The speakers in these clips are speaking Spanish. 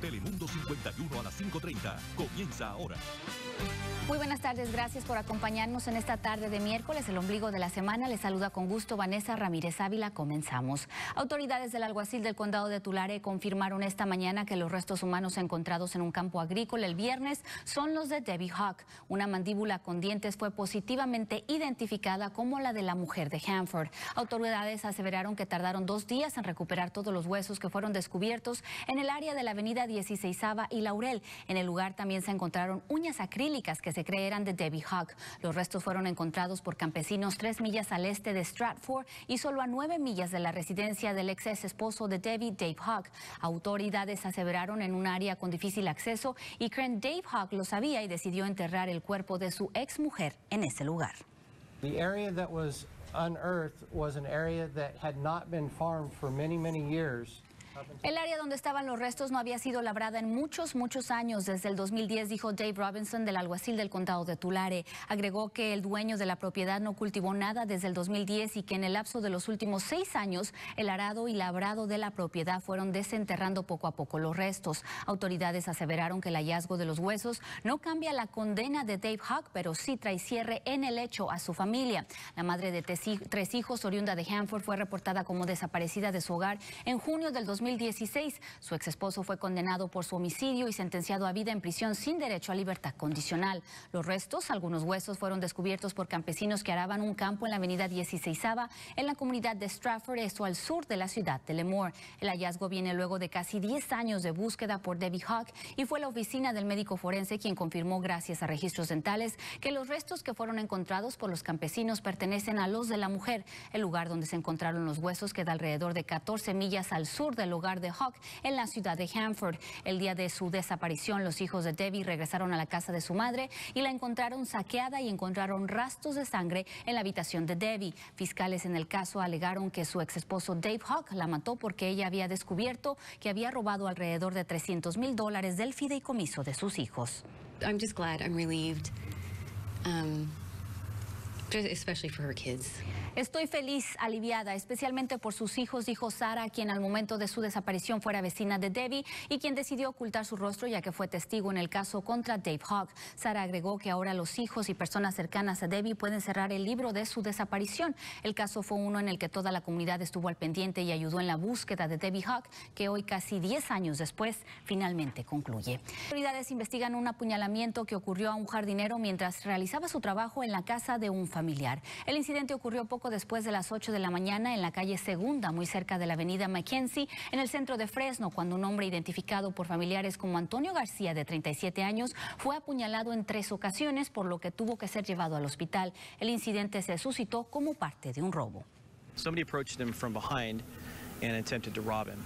Telemundo 51 a las 5.30. Comienza ahora. Muy buenas tardes, gracias por acompañarnos en esta tarde de miércoles, el ombligo de la semana. Les saluda con gusto Vanessa Ramírez Ávila. Comenzamos. Autoridades del alguacil del condado de Tulare confirmaron esta mañana que los restos humanos encontrados en un campo agrícola el viernes son los de Debbie Hawk. Una mandíbula con dientes fue positivamente identificada como la de la mujer de Hanford. Autoridades aseveraron que tardaron dos días en recuperar todos los huesos que fueron descubiertos en el área de la Avenida 16 y Laurel. En el lugar también se encontraron uñas acrílicas que se cree de Debbie Hawk. Los restos fueron encontrados por campesinos tres millas al este de Stratford y solo a nueve millas de la residencia del ex esposo de Debbie, Dave Hawk. Autoridades aseveraron en un área con difícil acceso y creen Dave Hawk lo sabía y decidió enterrar el cuerpo de su ex mujer en ese lugar. for many, many el área donde estaban los restos no había sido labrada en muchos, muchos años. Desde el 2010, dijo Dave Robinson, del alguacil del condado de Tulare. Agregó que el dueño de la propiedad no cultivó nada desde el 2010 y que en el lapso de los últimos seis años, el arado y labrado de la propiedad fueron desenterrando poco a poco los restos. Autoridades aseveraron que el hallazgo de los huesos no cambia la condena de Dave Huck, pero sí trae cierre en el hecho a su familia. La madre de tres hijos, oriunda de Hanford, fue reportada como desaparecida de su hogar en junio del 2010 2016. Su exesposo fue condenado por su homicidio y sentenciado a vida en prisión sin derecho a libertad condicional. Los restos, algunos huesos, fueron descubiertos por campesinos que araban un campo en la avenida 16 en la comunidad de Stratford, esto al sur de la ciudad de Lemoore. El hallazgo viene luego de casi 10 años de búsqueda por Debbie Hawk y fue la oficina del médico forense quien confirmó gracias a registros dentales que los restos que fueron encontrados por los campesinos pertenecen a los de la mujer, el lugar donde se encontraron los huesos queda alrededor de 14 millas al sur del de Hawk en la ciudad de Hanford. El día de su desaparición, los hijos de Debbie regresaron a la casa de su madre y la encontraron saqueada y encontraron rastros de sangre en la habitación de Debbie. Fiscales en el caso alegaron que su ex esposo Dave Hawk la mató porque ella había descubierto que había robado alrededor de 300 mil dólares del fideicomiso de sus hijos. I'm just glad, I'm relieved, um, especially for Estoy feliz, aliviada, especialmente por sus hijos, dijo Sara, quien al momento de su desaparición fuera vecina de Debbie y quien decidió ocultar su rostro ya que fue testigo en el caso contra Dave Hawk. Sara agregó que ahora los hijos y personas cercanas a Debbie pueden cerrar el libro de su desaparición. El caso fue uno en el que toda la comunidad estuvo al pendiente y ayudó en la búsqueda de Debbie Hawk, que hoy casi 10 años después finalmente concluye. autoridades investigan un apuñalamiento que ocurrió a un jardinero mientras realizaba su trabajo en la casa de un familiar. El incidente ocurrió poco después de las 8 de la mañana en la calle Segunda, muy cerca de la avenida Mackenzie, en el centro de Fresno, cuando un hombre identificado por familiares como Antonio García, de 37 años, fue apuñalado en tres ocasiones, por lo que tuvo que ser llevado al hospital. El incidente se suscitó como parte de un robo. Somebody approached him from behind and attempted to rob him.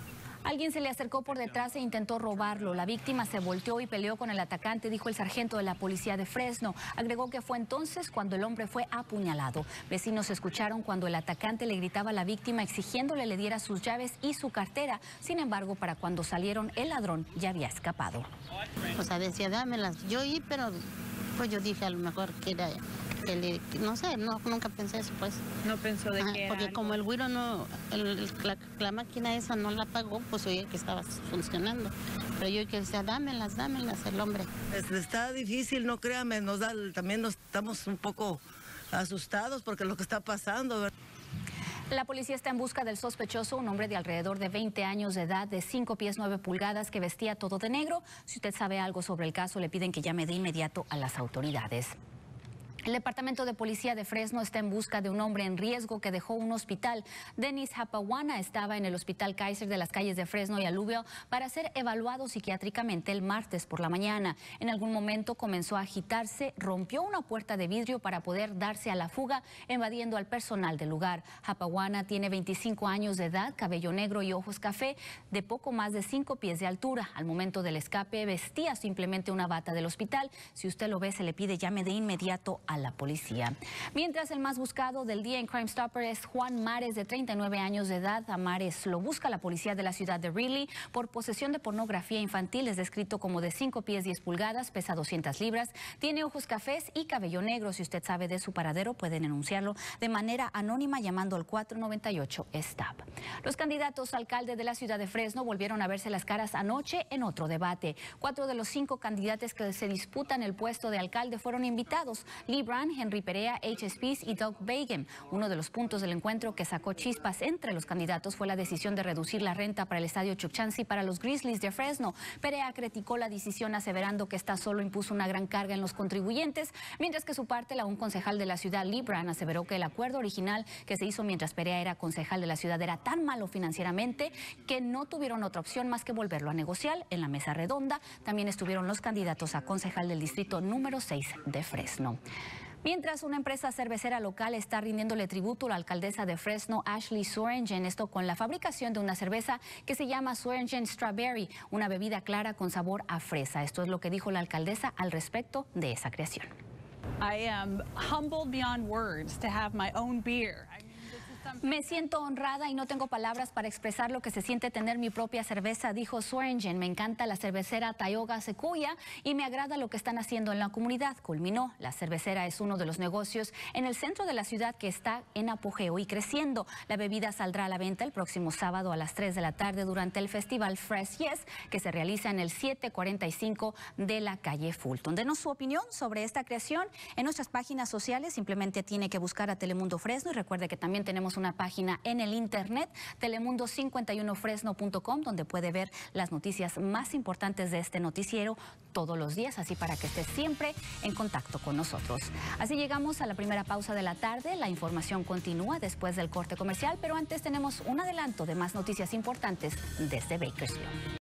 Alguien se le acercó por detrás e intentó robarlo. La víctima se volteó y peleó con el atacante, dijo el sargento de la policía de Fresno. Agregó que fue entonces cuando el hombre fue apuñalado. Vecinos escucharon cuando el atacante le gritaba a la víctima exigiéndole le diera sus llaves y su cartera. Sin embargo, para cuando salieron, el ladrón ya había escapado. O sea, decía, dámelas. Yo oí, pero pues yo dije a lo mejor que era no sé, no, nunca pensé eso, pues. No pensó de qué. Porque como el güiro no, la, máquina esa no la pagó, pues oye que estaba funcionando. Pero yo que decía, dámelas, dámelas, el hombre. Está difícil, no créame, nos también estamos un poco asustados porque lo que está pasando, ¿verdad? La policía está en busca del sospechoso, un hombre de alrededor de 20 años de edad, de 5 pies 9 pulgadas, que vestía todo de negro. Si usted sabe algo sobre el caso, le piden que llame de inmediato a las autoridades. El Departamento de Policía de Fresno está en busca de un hombre en riesgo que dejó un hospital. Denis Hapawana estaba en el Hospital Kaiser de las calles de Fresno y Aluvio para ser evaluado psiquiátricamente el martes por la mañana. En algún momento comenzó a agitarse, rompió una puerta de vidrio para poder darse a la fuga, invadiendo al personal del lugar. Hapawana tiene 25 años de edad, cabello negro y ojos café, de poco más de 5 pies de altura. Al momento del escape vestía simplemente una bata del hospital. Si usted lo ve, se le pide llame de inmediato a la policía. Mientras el más buscado del día en Crime Stopper es Juan Mares, de 39 años de edad. A Mares lo busca la policía de la ciudad de Ridley por posesión de pornografía infantil. Es descrito como de 5 pies 10 pulgadas, pesa 200 libras, tiene ojos cafés y cabello negro. Si usted sabe de su paradero, pueden denunciarlo de manera anónima llamando al 498-STAP. Los candidatos alcalde de la ciudad de Fresno volvieron a verse las caras anoche en otro debate. Cuatro de los cinco candidatos que se disputan el puesto de alcalde fueron invitados. Brian Henry Perea, HSPs y Doug Begum. Uno de los puntos del encuentro que sacó chispas entre los candidatos fue la decisión de reducir la renta para el estadio Chukchansi para los Grizzlies de Fresno. Perea criticó la decisión aseverando que esta solo impuso una gran carga en los contribuyentes, mientras que su parte, la un concejal de la ciudad, Libran, aseveró que el acuerdo original que se hizo mientras Perea era concejal de la ciudad era tan malo financieramente que no tuvieron otra opción más que volverlo a negociar en la mesa redonda. También estuvieron los candidatos a concejal del distrito número 6 de Fresno. Mientras una empresa cervecera local está rindiéndole tributo a la alcaldesa de Fresno, Ashley Sorengen, esto con la fabricación de una cerveza que se llama Sorengen Strawberry, una bebida clara con sabor a fresa. Esto es lo que dijo la alcaldesa al respecto de esa creación. I am humbled beyond words to have my own beer. Me siento honrada y no tengo palabras para expresar lo que se siente tener mi propia cerveza, dijo Swearingen. Me encanta la cervecera Tayoga Secuya y me agrada lo que están haciendo en la comunidad, culminó. La cervecera es uno de los negocios en el centro de la ciudad que está en apogeo y creciendo. La bebida saldrá a la venta el próximo sábado a las 3 de la tarde durante el festival Fresh Yes, que se realiza en el 745 de la calle Fulton. Denos su opinión sobre esta creación en nuestras páginas sociales. Simplemente tiene que buscar a Telemundo Fresno y recuerde que también tenemos una página en el internet, telemundo51fresno.com, donde puede ver las noticias más importantes de este noticiero todos los días, así para que esté siempre en contacto con nosotros. Así llegamos a la primera pausa de la tarde. La información continúa después del corte comercial, pero antes tenemos un adelanto de más noticias importantes desde Bakersfield.